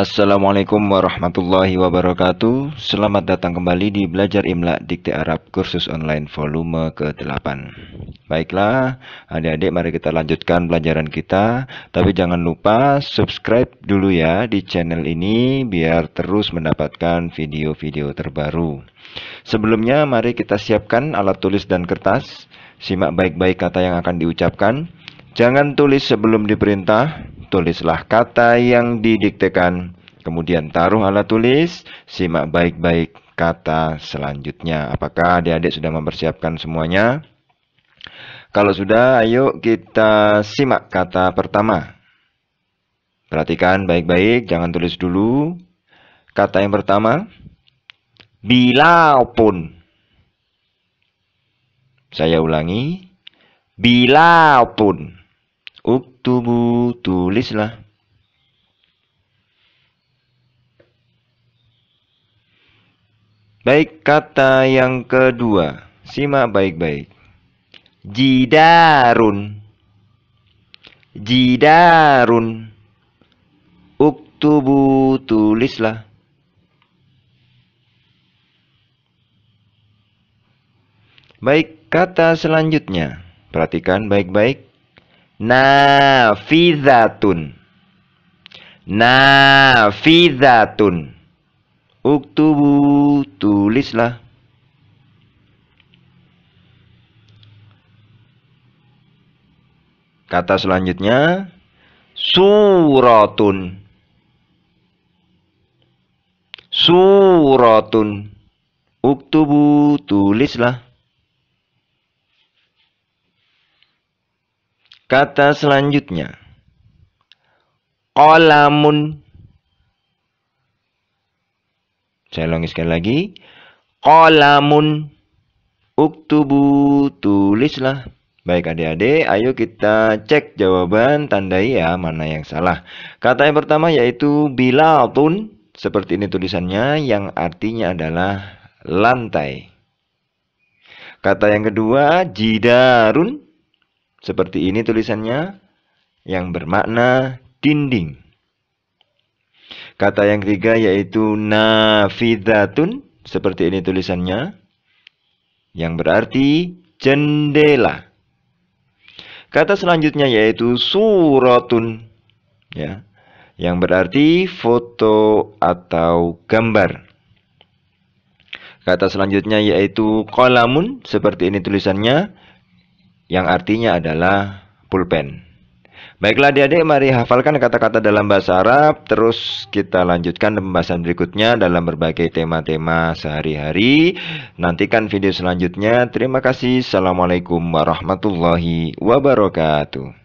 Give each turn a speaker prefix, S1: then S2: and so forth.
S1: Assalamualaikum warahmatullahi wabarakatuh Selamat datang kembali di Belajar Imla Dikti Arab Kursus Online Volume ke-8 Baiklah, adik-adik mari kita lanjutkan pelajaran kita Tapi jangan lupa subscribe dulu ya di channel ini Biar terus mendapatkan video-video terbaru Sebelumnya mari kita siapkan alat tulis dan kertas Simak baik-baik kata yang akan diucapkan Jangan tulis sebelum diperintah tulislah kata yang didiktekan, kemudian taruh alat tulis, simak baik-baik kata selanjutnya. Apakah adik-adik sudah mempersiapkan semuanya? Kalau sudah, ayo kita simak kata pertama. Perhatikan baik-baik, jangan tulis dulu. Kata yang pertama, bilaupun. Saya ulangi, bilaupun. pun. Uktubu, tulislah. Baik, kata yang kedua. Simak baik-baik. Jidarun. Jidarun. Uktubu, tulislah. Baik, kata selanjutnya. Perhatikan baik-baik. Nafizatun. Nafizatun. Uktubu tulislah. Kata selanjutnya suratun. Suratun. Uktubu tulislah. Kata selanjutnya. Kolamun. Saya ulangi sekali lagi. Kolamun. Uktubu tulislah. Baik adik-adik, ayo kita cek jawaban tandai ya mana yang salah. Kata yang pertama yaitu bilatun. Seperti ini tulisannya yang artinya adalah lantai. Kata yang kedua jidarun. Seperti ini tulisannya yang bermakna dinding. Kata yang ketiga yaitu nafidatun. Seperti ini tulisannya. Yang berarti jendela. Kata selanjutnya yaitu suratun. Ya, yang berarti foto atau gambar. Kata selanjutnya yaitu kolamun. Seperti ini tulisannya yang artinya adalah pulpen. Baiklah adik-adik, mari hafalkan kata-kata dalam bahasa Arab, terus kita lanjutkan pembahasan berikutnya dalam berbagai tema-tema sehari-hari. Nantikan video selanjutnya. Terima kasih. Assalamualaikum warahmatullahi wabarakatuh.